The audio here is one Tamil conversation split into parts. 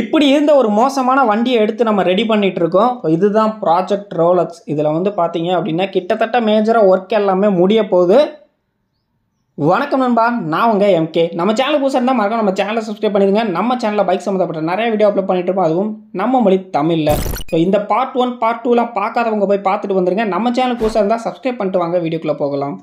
இப்படி இருந்த ஒரு மோசமான வண்டியை எடுத்து நம்ம ரெடி பண்ணிட்டு இருக்கோம் இதுதான் ப்ராஜெக்ட் ரோலக்ஸ் இதில் வந்து பார்த்தீங்க அப்படின்னா கிட்டத்தட்ட மேஜராக ஒர்க் எல்லாமே முடிய போகுது வணக்கம் நண்பா நான் உங்கள் எம்கே நம்ம சேனல் புதுசாக இருந்தால் மறக்க நம்ம சேனலை சப்ஸ்கிரைப் பண்ணிடுங்க நம்ம சேனலில் பைக் சம்மந்தப்பட்ட நிறைய வீடியோ அப்லோட் பண்ணிட்டு இருப்போம் அதுவும் நம்ம மொழி தமிழில் ஸோ இந்த பார்ட் ஒன் பார்ட் டூலாம் பார்க்காதவங்க போய் பார்த்துட்டு வந்துருங்க நம்ம சேனல் புதுசாக இருந்தால் சப்ஸ்கிரைப் பண்ணிட்டு வாங்க வீடியோக்குள்ளே போகலாம்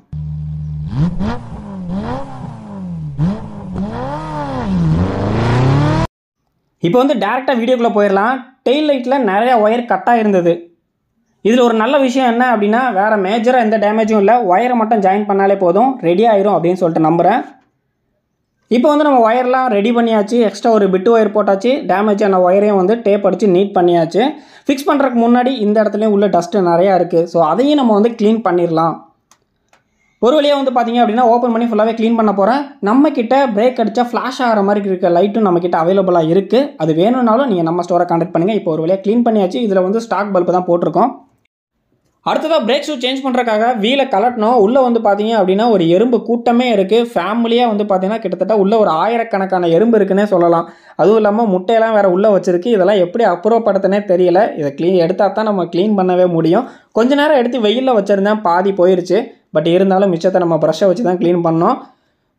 இப்போ வந்து டேரெக்டாக வீடியோக்குள்ளே போயிடலாம் டெயில் லைட்டில் நிறையா ஒயர் கட்டாக இருந்தது இதில் ஒரு நல்ல விஷயம் என்ன அப்படின்னா வேறு மேஜராக எந்த டேமேஜும் இல்லை ஒயரை மட்டும் ஜாயின் பண்ணாலே போதும் ரெடி ஆயிரும் அப்படின்னு சொல்லிட்டு நம்புகிறேன் இப்போ வந்து நம்ம ஒயர்லாம் ரெடி பண்ணியாச்சு எக்ஸ்ட்ரா ஒரு பிட்டு ஒயர் போட்டாச்சு டேமேஜான ஒயரையும் வந்து டேப் அடித்து நீட் பண்ணியாச்சு ஃபிக்ஸ் பண்ணுறதுக்கு முன்னாடி இந்த இடத்துலையும் உள்ள டஸ்ட்டு நிறையா இருக்குது ஸோ அதையும் நம்ம வந்து க்ளீன் பண்ணிடலாம் ஒரு வழியாக வந்து பார்த்திங்க அப்படின்னா ஓப்பன் பண்ணி ஃபுல்லாகவே க்ளீன் பண்ண போகிறேன் நம்மக்கிட்ட பிரேக் அடித்தா ஃப்ளாஷ் ஆகிற மாதிரி இருக்க லைட்டும் நம்மக்கிட்ட அவைலபிளாக இருக்குது அது வேணும்னாலும் நீங்கள் நம்ம ஸ்டோரை காண்டக்ட் பண்ணுங்கள் இப்போ ஒரு வழியாக க்ளீன் பண்ணியாச்சு இதில் வந்து ஸ்டாக் பல்பு தான் போட்டிருக்கோம் அடுத்ததாக பிரேக் ஷூ சேஞ்ச் பண்ணுறக்காக வீலை கலட்டணும் உள்ளே வந்து பார்த்தீங்க அப்படின்னா ஒரு எறும்பு கூட்டமே இருக்குது ஃபேமிலியாக வந்து பார்த்தீங்கன்னா கிட்டத்தட்ட உள்ளே ஒரு ஆயிரக்கணக்கான எறும்பு இருக்குன்னே சொல்லலாம் அதுவும் இல்லாமல் முட்டையெல்லாம் வேறு உள்ளே வச்சிருக்கு இதெல்லாம் எப்படி அப்புறப்படுத்தினே தெரியல இதை க்ளீன் எடுத்தால் தான் நம்ம க்ளீன் பண்ணவே முடியும் கொஞ்ச நேரம் எடுத்து வெயிலில் வச்சுருந்தேன் பாதி போயிடுச்சு பட் இருந்தாலும் மிச்சத்தை நம்ம ப்ரெஷ்ஷை வச்சு தான் க்ளீன் பண்ணோம்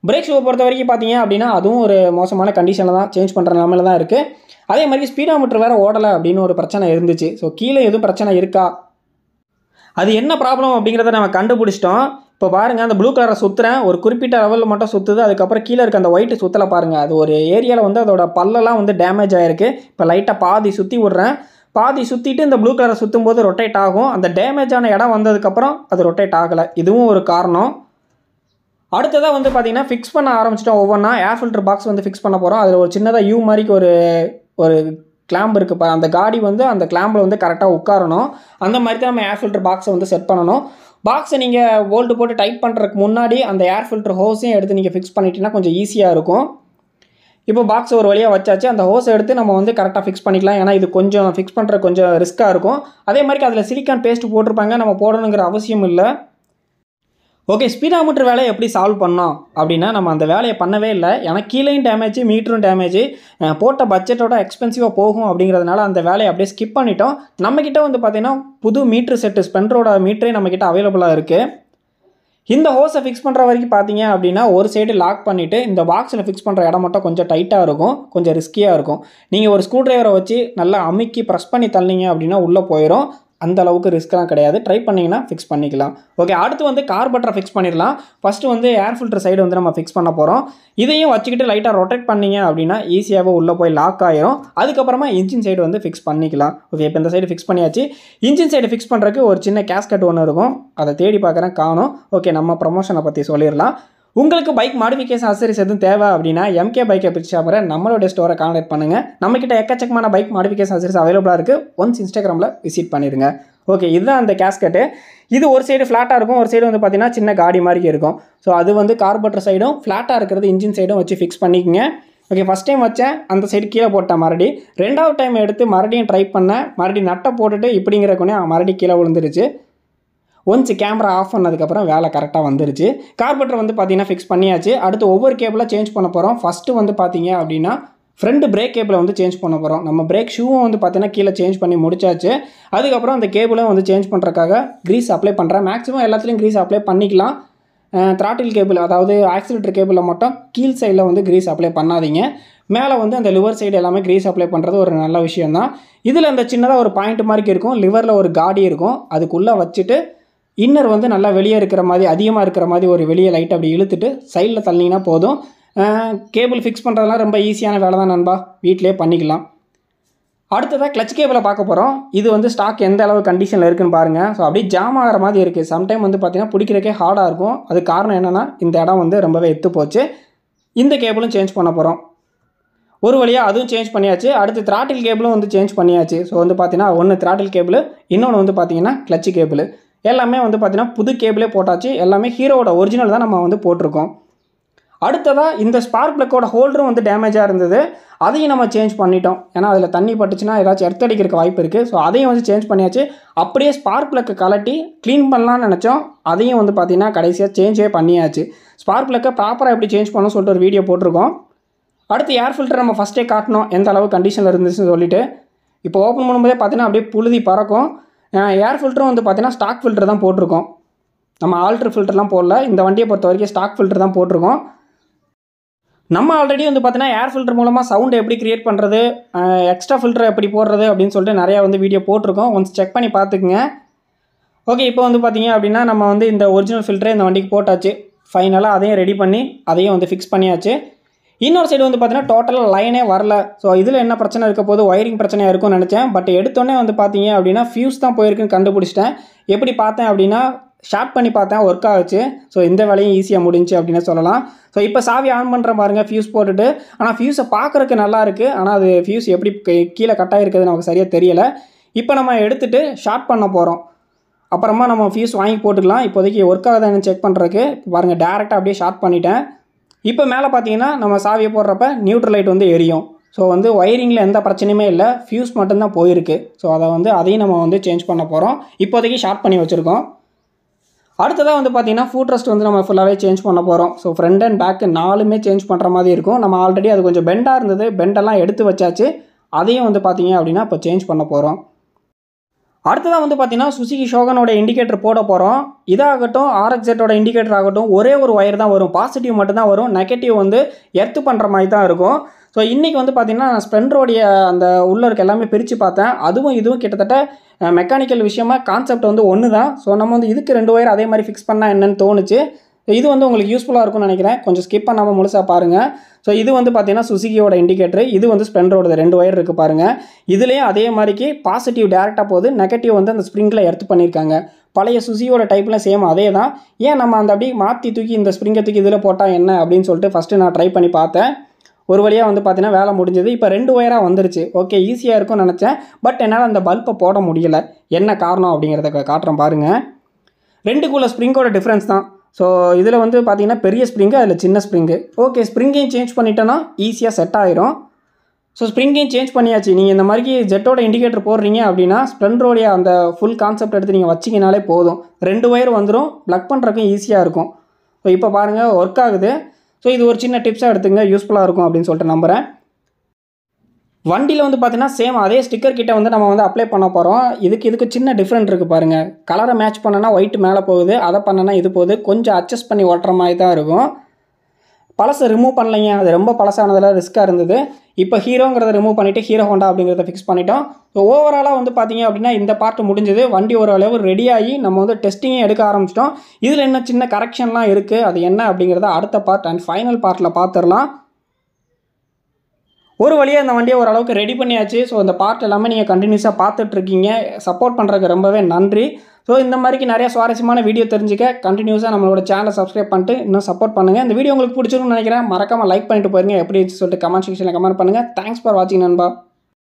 பிரேக் ஷூவை பொறுத்த வரைக்கும் பார்த்தீங்க அப்படின்னா அதுவும் ஒரு மோசமான கண்டிஷனில் தான் சேஞ்ச் பண்ணுற நிலமையில தான் இருக்குது அதே மாதிரி ஸ்பீடோமீட்டர் வேறு ஓடலை அப்படின்னு ஒரு பிரச்சனை இருந்துச்சு ஸோ கீழே எதுவும் பிரச்சனை இருக்கா அது என்ன ப்ராப்ளம் அப்படிங்கிறத நம்ம கண்டுபிடிச்சிட்டோம் இப்போ பாருங்கள் அந்த ப்ளூ கலரை சுற்றுறேன் ஒரு குறிப்பிட்ட லெவலில் மட்டும் சுற்றுது அதுக்கப்புறம் கீழே இருக்க அந்த ஒயிட்டு சுற்றலை பாருங்கள் அது ஒரு ஏரியாவில் வந்து அதோட பல்லெல்லாம் வந்து டேமேஜ் ஆகிருக்கு இப்போ லைட்டாக பாதி சுற்றி விட்றேன் பாதி சுற்றிட்டு இந்த ப்ளூ கலரை சுற்றும் போது ரொட்டேட் ஆகும் அந்த டேமேஜ் ஆன இடம் வந்ததுக்கப்புறம் அது ரொட்டேட் ஆகலை இதுவும் ஒரு காரணம் அடுத்ததாக வந்து பார்த்திங்கன்னா ஃபிக்ஸ் பண்ண ஆரம்பிச்சிட்டோம் ஒவ்வொன்றா ஏர் ஃபில்டர் பாக்ஸ் வந்து ஃபிக்ஸ் பண்ண போகிறோம் அதில் ஒரு சின்னதாக யூ மாதிரிக்கு ஒரு ஒரு கிளாம்பு இருக்குது அந்த காடி வந்து அந்த கிளாம்பில் வந்து கரெக்டாக உட்காரணும் அந்த மாதிரி தான் நம்ம ஏர் ஃபில்டர் பாக்ஸை வந்து செட் பண்ணணும் பாக்ஸை நீங்கள் ஓல்டு போட்டு டைப் பண்ணுறதுக்கு முன்னாடி அந்த ஏர் ஃபில்டர் ஹோஸையும் எடுத்து நீங்கள் ஃபிக்ஸ் பண்ணிட்டீங்கன்னா கொஞ்சம் ஈஸியாக இருக்கும் இப்போ பாக்ஸ் ஒரு வழியாக வச்சாச்சு அந்த ஹோஸ் எடுத்து நம்ம வந்து கரெக்டாக ஃபிக்ஸ் பண்ணிக்கலாம் ஏன்னா இது கொஞ்சம் ஃபிக்ஸ் பண்ணுற கொஞ்சம் ரிஸ்க்காக இருக்கும் அதே மாதிரி அதில் சிலிக்கான் பேஸ்ட் போட்டிருப்பாங்க நம்ம போடணுங்கிற அவசியம் இல்லை ஓகே ஸ்பீடாமீட்டர் வேலையை எப்படி சால்வ் பண்ணோம் அப்படின்னா நம்ம அந்த வேலையை பண்ணவே இல்லை ஏன்னா கீழேயும் டேமேஜ் மீட்டரும் டேமேஜ் போட்ட பட்ஜெட்டோட எக்ஸ்பென்சிவாக போகும் அப்படிங்கிறதுனால அந்த வேலையை அப்படியே ஸ்கிப் பண்ணிட்டோம் நம்மக்கிட்ட வந்து பார்த்திங்கன்னா புது மீட்ரு செட்டு ஸ்பெண்டரோட மீட்டரே நம்மக்கிட்ட அவைலபிளாக இருக்குது இந்த ஹோஸை ஃபிக்ஸ் பண்ணுற வரைக்கும் பார்த்தீங்க அப்படின்னா ஒரு சைடு லாக் பண்ணிவிட்டு இந்த பாக்ஸில் ஃபிக்ஸ் பண்ணுற இடம் மட்டும் கொஞ்சம் டைட்டாக இருக்கும் கொஞ்சம் ரிஸ்கியாக இருக்கும் நீங்கள் ஒரு ஸ்க்ரூ ட்ரைவரை வச்சு நல்லா அமுக்கி ப்ரெஸ் பண்ணி தள்ளிங்க அப்படின்னா உள்ளே போயிடும் அந்த அளவுக்கு ரிஸ்க்லாம் கிடையாது ட்ரை பண்ணிங்கன்னா ஃபிக்ஸ் பண்ணிக்கலாம் ஓகே அடுத்து வந்து கார் பட்டரை ஃபிக்ஸ் பண்ணிடலாம் ஃபஸ்ட்டு வந்து ஏர் ஃபில்டர் சைடு வந்து நம்ம ஃபிக்ஸ் பண்ண போகிறோம் இதையும் வச்சுக்கிட்டு லைட்டாக ரொட்டேட் பண்ணிங்க அப்படின்னா ஈஸியாகவே உள்ளே போய் லாக் ஆயிரும் அதுக்கப்புறமா இன்ஜின் சைடு வந்து ஃபிக்ஸ் பண்ணிக்கலாம் ஓகே இப்போ இந்த சைடு ஃபிக்ஸ் பண்ணியாச்சு இன்ஜின் சைடு ஃபிக்ஸ் பண்ணுறதுக்கு ஒரு சின்ன கேஸ்கட் ஒன்று இருக்கும் அதை தேடி பார்க்குறேன் காணும் ஓகே நம்ம ப்ரொமோஷனை பற்றி சொல்லிடலாம் உங்களுக்கு பைக் மாடிஃபிகேஷன் அசரிஸ் எதுவும் தேவை அப்படின்னா எம்கே பைக் பிக் ஷாப்பரை நம்மளுடைய ஸ்டோரை கான்டாக்ட் பண்ணுங்கள் நம்மக்கிட்ட எக்கச்சக்கமான பைக் மாடிஃபிகேஷன் அசரிஸ் அவைலபிளாக இருக்குது ஒன்ஸ் இன்ஸ்டாகிராமில் விசிட் பண்ணிடுங்க ஓகே இதுதான் அந்த கேஸ்கட்டு இது ஒரு சைடு ஃப்ளாட்டாக இருக்கும் ஒரு சைடு வந்து பார்த்தீங்கன்னா சின்ன காடி மாதிரி இருக்கும் ஸோ அது வந்து கார்பரேட்டர் சைடும் ஃப்ளாட்டாக இருக்கிறது இன்ஜின் சைடும் வச்சு ஃபிக்ஸ் பண்ணிக்கோங்க ஓகே ஃபஸ்ட் டைம் வச்சேன் அந்த சைடு கீழே போட்டேன் மறுபடி ரெண்டாவது டைம் எடுத்து மறுபடியும் ட்ரை பண்ணேன் மறுபடியும் நட்டை போட்டுட்டு இப்படிங்கிறக்குனே மறுபடியும் கீழே விழுந்துருச்சு ஒன்ஸ் கேமரா ஆஃப் பண்ணதுக்கப்புறம் வேலை கரெக்டாக வந்துருச்சு கார்பெட்டர் வந்து பார்த்தீங்கன்னா ஃபிக்ஸ் பண்ணியாச்சு அடுத்து ஒவ்வொரு கேபிளாக சேஞ்ச் பண்ண போகிறோம் ஃபஸ்ட்டு வந்து பார்த்தீங்க அப்படின்னா ஃப்ரண்ட் பிரேக் கேபிளை வந்து சேஞ்ச் பண்ண போகிறோம் நம்ம பிரேக் ஷூவும் வந்து பார்த்தீங்கன்னா கீழே சேஞ்ச் பண்ணி முடிச்சாச்சு அதுக்கப்புறம் அந்த கேபிளும் வந்து சேஞ்ச் பண்ணுறக்காக க்ரீஸ் அப்ளை பண்ணுறேன் மேக்ஸிமம் எல்லாத்துலேயும் க்ரீஸ் அப்ளை பண்ணிக்கலாம் த்ராட்டில் கேபிள் அதாவது ஆக்சிலேட்டர் கேபிளில் மட்டும் கீழ் சைடில் வந்து க்ரீஸ் அப்ளை பண்ணாதீங்க மேலே வந்து அந்த லிவர் சைடு எல்லாமே க்ரீஸ் அப்ளை பண்ணுறது ஒரு நல்ல விஷயம் தான் இதில் அந்த சின்னதாக ஒரு பாயிண்ட் மாதிரி இருக்கும் லிவரில் ஒரு காடி இருக்கும் அதுக்குள்ளே வச்சுட்டு இன்னர் வந்து நல்லா வெளியே இருக்கிற மாதிரி அதிகமாக இருக்கிற மாதிரி ஒரு வெளியே லைட் அப்படி இழுத்துட்டு சைடில் தள்ளிங்கன்னா போதும் கேபிள் ஃபிக்ஸ் பண்ணுறதுலாம் ரொம்ப ஈஸியான வேலை தான் நண்பா வீட்டிலே பண்ணிக்கலாம் அடுத்ததாக கிளச் கேபிளை பார்க்க போகிறோம் இது வந்து ஸ்டாக் எந்த அளவு கண்டிஷனில் இருக்குன்னு பாருங்கள் ஸோ அப்படியே ஜாம் ஆகிற மாதிரி இருக்குது சம்டைம் வந்து பார்த்திங்கன்னா பிடிக்கிறக்கே ஹார்டாக இருக்கும் அது காரணம் என்னென்னா இந்த இடம் வந்து ரொம்பவே எத்து போச்சு இந்த கேபிளும் சேஞ்ச் பண்ண போகிறோம் ஒரு வழியாக அதுவும் சேஞ்ச் பண்ணியாச்சு அடுத்து திராட்டில் கேபிளும் வந்து சேஞ்ச் பண்ணியாச்சு ஸோ வந்து பார்த்தீங்கன்னா ஒன்று திராட்டில் கேபிள் இன்னொன்று வந்து பார்த்தீங்கன்னா கிளச்சு கேபிள் எல்லாமே வந்து பார்த்திங்கன்னா புது கேபிளே போட்டாச்சு எல்லாமே ஹீரோட ஒரிஜினல் தான் நம்ம வந்து போட்டிருக்கோம் அடுத்ததாக இந்த ஸ்பார்க் ப்ளக்கோட ஹோல்டரும் வந்து டேமேஜாக இருந்தது அதையும் நம்ம சேஞ்ச் பண்ணிட்டோம் ஏன்னா அதில் தண்ணி பட்டுச்சுன்னா ஏதாச்சும் எர்த்தடிக்கிறதுக்கு வாய்ப்பு இருக்குது ஸோ அதையும் வந்து சேஞ்ச் பண்ணியாச்சு அப்படியே ஸ்பார்க் ப்ளக்கை கலட்டி க்ளீன் பண்ணலான்னு நினச்சோம் அதையும் வந்து பார்த்திங்கன்னா கடைசியாக சேஞ்சே பண்ணியாச்சு ஸ்பார்க் ப்ளக்கை ப்ராப்பராக எப்படி சேஞ்ச் பண்ணணும் சொல்லிட்டு ஒரு வீடியோ போட்டிருக்கோம் அடுத்து ஏர் ஃபில்டர் நம்ம ஃபஸ்ட்டே காட்டணும் எந்த அளவு கண்டிஷனில் இருந்துச்சுன்னு சொல்லிவிட்டு இப்போ ஓப்பன் பண்ணும்போதே பார்த்தீங்கன்னா அப்படியே புழுதி பறக்கும் ஏர் ஃபில்டரும் வந்து பார்த்திங்கன்னா ஸ்டாக் ஃபில்டர் தான் போட்டிருக்கோம் நம்ம ஆல்ட்ரு ஃபில்டர்லாம் போடல இந்த வண்டியை பொறுத்த வரைக்கும் ஸ்டாக் ஃபில்டர் தான் போட்டிருக்கோம் நம்ம ஆல்ரெடி வந்து பார்த்திங்கன்னா ஏர் ஃபில்டர் மூலமாக சவுண்டு எப்படி க்ரியேட் பண்ணுறது எக்ஸ்ட்ரா ஃபில்டர் எப்படி போடுறது அப்படின்னு சொல்லிட்டு நிறையா வந்து வீடியோ போட்டிருக்கோம் ஒன்ஸ் செக் பண்ணி பார்த்துக்குங்க ஓகே இப்போ வந்து பார்த்திங்க அப்படின்னா நம்ம வந்து இந்த ஒரிஜினல் ஃபில்டரே இந்த வண்டிக்கு போட்டாச்சு ஃபைனலாக அதையும் ரெடி பண்ணி அதையும் வந்து ஃபிக்ஸ் பண்ணியாச்சு இன்னொரு சைடு வந்து பார்த்தீங்கன்னா டோட்டலாக லைனே வரல ஸோ இதில் என்ன பிரச்சனை இருக்க போது ஒயரிங் பிரச்சனையாக இருக்கும்னு நினச்சேன் பட் எடுத்தோடனே வந்து பார்த்தீங்க அப்படின்னா ஃபியூஸ் தான் போயிருக்குன்னு கண்டுபிடிச்சிட்டேன் எப்படி பார்த்தேன் அப்படின்னா ஷார்ட் பண்ணி பார்த்தேன் ஒர்க் ஆகிச்சு ஸோ இந்த வேலையும் ஈஸியாக முடிஞ்சு அப்படின்னு சொல்லலாம் ஸோ இப்போ சாவி ஆன் பண்ணுற பாருங்க ஃபியூஸ் போட்டுட்டு ஆனால் ஃபியூஸை பார்க்குறக்கு நல்லா இருக்குது ஆனால் அது ஃபியூஸ் எப்படி கீழே கட் ஆகிருக்குது நமக்கு சரியாக தெரியலை இப்போ நம்ம எடுத்துகிட்டு ஷார்ட் பண்ண போகிறோம் அப்புறமா நம்ம ஃபியூஸ் வாங்கி போட்டுக்கலாம் இப்போதைக்கு ஒர்க் ஆகுதான்னு செக் பண்ணுறதுக்கு பாருங்கள் டேரெக்டாக அப்படியே ஷார்ட் பண்ணிட்டேன் இப்போ மேலே பார்த்தீங்கன்னா நம்ம சாவியை போடுறப்ப நியூட்ரலைட் வந்து எரியும் ஸோ வந்து ஒயரிங்கில் எந்த பிரச்சனையுமே இல்லை ஃபியூஸ் மட்டும்தான் போயிருக்கு ஸோ அதை வந்து அதையும் நம்ம வந்து சேஞ்ச் பண்ண போகிறோம் இப்போதைக்கு ஷார்ட் பண்ணி வச்சுருக்கோம் அடுத்ததாக வந்து பார்த்திங்கன்னா ஃபுட் ரெஸ்ட் வந்து நம்ம ஃபுல்லாகவே சேஞ்ச் பண்ண போகிறோம் ஸோ ஃப்ரண்ட் அண்ட் பேக்கு நாலுமே சேஞ்ச் பண்ணுற மாதிரி இருக்கும் நம்ம ஆல்ரெடி அது கொஞ்சம் பெண்டாக இருந்தது பெண்டெல்லாம் எடுத்து வச்சாச்சு அதையும் வந்து பார்த்திங்க அப்படின்னா இப்போ சேஞ்ச் பண்ண போகிறோம் அடுத்ததாக வந்து பார்த்தீங்கன்னா சுசுகி ஷோகனோட இண்டிகேட்டர் போட போகிறோம் இதாகட்டும் ஆர்எக்ஸெட்டோட இண்டிகேட்டர் ஆகட்டும் ஒரே ஒரு ஒயர் தான் வரும் பாசிட்டிவ் மட்டும்தான் வரும் நெகட்டிவ் வந்து எர்த்து பண்ணுற மாதிரி தான் இருக்கும் ஸோ இன்றைக்கி வந்து பார்த்திங்கன்னா நான் ஸ்ப்ளெண்டருடைய அந்த உள்ளே இருக்க எல்லாமே பிரித்து பார்த்தேன் அதுவும் இதுவும் கிட்டத்தட்ட மெக்கானிக்கல் விஷயமா கான்செப்ட் வந்து ஒன்று தான் ஸோ நம்ம வந்து இதுக்கு ரெண்டு ஒயர் அதே மாதிரி ஃபிக்ஸ் பண்ணால் என்னென்னு தோணுச்சு ஸோ இது வந்து உங்களுக்கு யூஸ்ஃபுல்லாக இருக்கும்னு நினைக்கிறேன் கொஞ்சம் ஸ்கிப் பண்ணாமல் முழுசாக பாருங்கள் ஸோ இது வந்து பார்த்தீங்கன்னா சுசுகியோட இண்டிகேட்டர் இது வந்து ஸ்பெண்டரோட ரெண்டு ஒயர் இருக்குது பாருங்கள் இதுலேயும் அதே மாதிரிக்கு பாசிட்டிவ் டேரெக்டாக போகுது நெகட்டிவ் வந்து அந்த ஸ்ப்ரிங்கில் எடுத்து பண்ணியிருக்காங்க பழைய சுசியோட டைப்பில் சேம் அதே தான் ஏன் நம்ம அந்த அப்படியே மாற்றி தூக்கி இந்த ஸ்ப்ரிங்கை தூக்கி இதில் போட்டால் என்ன அப்படின்னு சொல்லிட்டு ஃபஸ்ட்டு நான் ட்ரை பண்ணி பார்த்தேன் ஒரு வழியாக வந்து பார்த்தீங்கன்னா வேலை முடிஞ்சது இப்போ ரெண்டு ஒயராக வந்துருச்சு ஓகே ஈஸியாக இருக்கும்னு நினச்சேன் பட் என்னால் அந்த பல்பை போட முடியலை என்ன காரணம் அப்படிங்கிறத காட்டுறேன் பாருங்கள் ரெண்டுக்குள்ள ஸ்ப்ரிங்கோட டிஃப்ரென்ஸ் தான் ஸோ இதில் வந்து பார்த்திங்கன்னா பெரிய ஸ்ப்ரிங்கு அதில் சின்ன ஸ்ப்ரிங்கு ஓகே ஸ்ப்ரிங்கையும் சேஞ்ச் பண்ணிட்டேன்னா ஈஸியாக செட் ஆயிரும் ஸோ ஸ்ப்ரிங்கையும் சேஞ்ச் பண்ணியாச்சு நீங்கள் இந்த மாதிரி ஜெட்டோட இண்டிகேட்டர் போடுறீங்க அப்படின்னா ஸ்ப்ளெண்டரோடைய அந்த ஃபுல் கான்செப்ட் எடுத்து நீங்கள் வச்சிங்கனாலே போதும் ரெண்டு ஒயர் வந்துடும் ப்ளக் பண்ணுறக்கும் ஈஸியாக இருக்கும் ஸோ இப்போ பாருங்கள் ஒர்க் ஆகுது ஸோ இது ஒரு சின்ன டிப்ஸாக எடுத்துங்க யூஸ்ஃபுல்லாக இருக்கும் அப்படின்னு சொல்லிட்டு நம்புகிறேன் வண்டியில் வந்து பார்த்தீங்கன்னா சேம் அதே ஸ்டிக்கர் கிட்ட வந்து நம்ம வந்து அப்ளை பண்ண போகிறோம் இதுக்கு இதுக்கு சின்ன டிஃப்ரெண்ட் இருக்குது பாருங்கள் கலரை மேட்ச் பண்ணனா ஒயிட் மேலே போகுது அதை பண்ணனா இது போகுது கொஞ்சம் அட்ஜஸ்ட் பண்ணி ஓட்டுற மாதிரி தான் இருக்கும் பழசை ரிமூவ் பண்ணலைங்க அது ரொம்ப பழசானதெல்லாம் ரிஸ்க்காக இருந்தது இப்போ ஹீரோங்கிறத ரிமூவ் பண்ணிவிட்டு ஹீரோ ஹோண்டா அப்படிங்கிறத ஃபிக்ஸ் பண்ணிட்டோம் ஸோ ஓவராலாக வந்து பார்த்தீங்க அப்படின்னா இந்த பார்ட் முடிஞ்சது வண்டி ஓரளவு ரெடியாகி நம்ம வந்து டெஸ்டிங்கே எடுக்க ஆரம்பிச்சிட்டோம் இதில் என்ன சின்ன கரெக்ஷன்லாம் இருக்குது அது என்ன அப்படிங்கிறத அடுத்த பார்ட் அண்ட் ஃபைனல் பார்ட்டில் பார்த்துடலாம் ஒரு வழியாக இந்த வண்டியை ஓரளவுக்கு ரெடி பண்ணியாச்சு ஸோ இந்த பார்ட் எல்லாமே நீங்கள் கண்டினியூஸாக பார்த்துட்ருக்கீங்க சப்போர்ட் பண்ணுறதுக்கு ரொம்பவே நன்றி ஸோ இந்த மாதிரிக்கு நிறையா சுவாரஸ்யமான வீடியோ தெரிஞ்சுக்க கண்டினியூஸாக நம்மளோட சேனலை சப்ஸ்கிரைப் பண்ணிட்டு இன்னும் சப்போர்ட் பண்ணுங்கள் இந்த வீடியோ உங்களுக்கு பிடிச்சிருக்குன்னு நினைக்கிறேன் மறக்காமல் லைக் பண்ணிட்டு போயிருங்க எப்படி சொல்லிட்டு கமெண்ட் செக்ஷனில் கமெண்ட் பண்ணுங்கள் தேங்க்ஸ் ஃபார் வாட்சிங் நண்பா